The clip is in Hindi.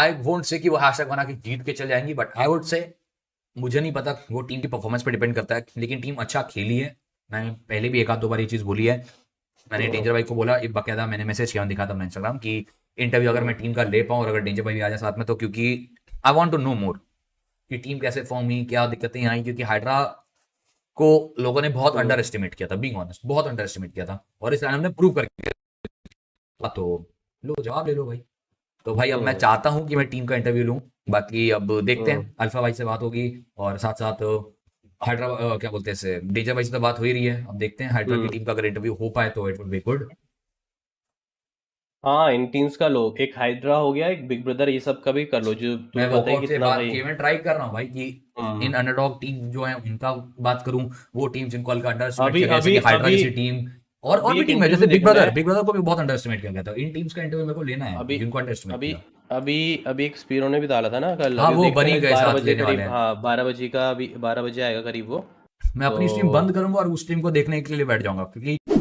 आई वोट से कि वो हैशटैग बना के जीत के चल जाएंगी बट आई वुड से मुझे नहीं पता वो टीम की परफॉर्मेंस पे डिपेंड करता है लेकिन टीम अच्छा खेली है मैंने पहले भी एक आध दो बार ये चीज़ बोली है मैंने डेंजर भाई को बोला एक बाकायदा मैंने मैसेज किया दिखा था इंस्टाग्राम की इंटरव्यू अगर मैं टीम का ले पाऊँ और अगर डेंजर भाई भी आ जाए साथ में तो क्योंकि I want to know more कि टीम कैसे फॉर्म हुई क्या दिक्कतें आई क्योंकि हाइड्रा को लोगों ने बहुत अंडर एस्टिमेट किया था बिंग ऑनेस्ट बहुत अंडर एस्टिमेट किया था और इस हमने प्रूव करके तो लो जवाब ले लो भाई तो भाई अब मैं चाहता हूँ कि मैं टीम का इंटरव्यू लूँ बाकी अब देखते हैं अल्फा भाई से बात होगी और साथ साथ हैदराबाद क्या बोलते हैं डेजा भाई से तो बात हो ही रही है अब देखते हैं हैदराबाद की टीम हम्म। का अगर इंटरव्यू हो पाए तो इट वुड बी गुड हाँ इन टीम्स का लो एक हाइड्रा हो गया एक बिग ब्रदर ये सब कभी कर लो जो मैं पता से कितना बात की मैं ट्राई कर रहा हूँ भाई कि हम्म। इन अंडरडॉग टीम जो है उनका बात करूं वो टीम जिनको हल्का अंडर अभी अभी हाइड्रा जैसी टीम और और भी टीम है जैसे बिग ब्रदर बिग ब्रदर को भी बहुत अंडर एस्टिमेट किया गया था इन टीम्स का इंटरव्यू मेरे को लेना है अभी जिनको अंडर एस्टिमेट अभी अभी अभी एक स्पीरो ने भी डाला था ना कल हाँ वो बनी गए साथ लेने वाले हैं हाँ 12 बजे का अभी 12 बजे आएगा करीब वो मैं अपनी स्ट्रीम तो- बंद करूंगा और उस टीम को देखने के लिए बैठ जाऊंगा क्योंकि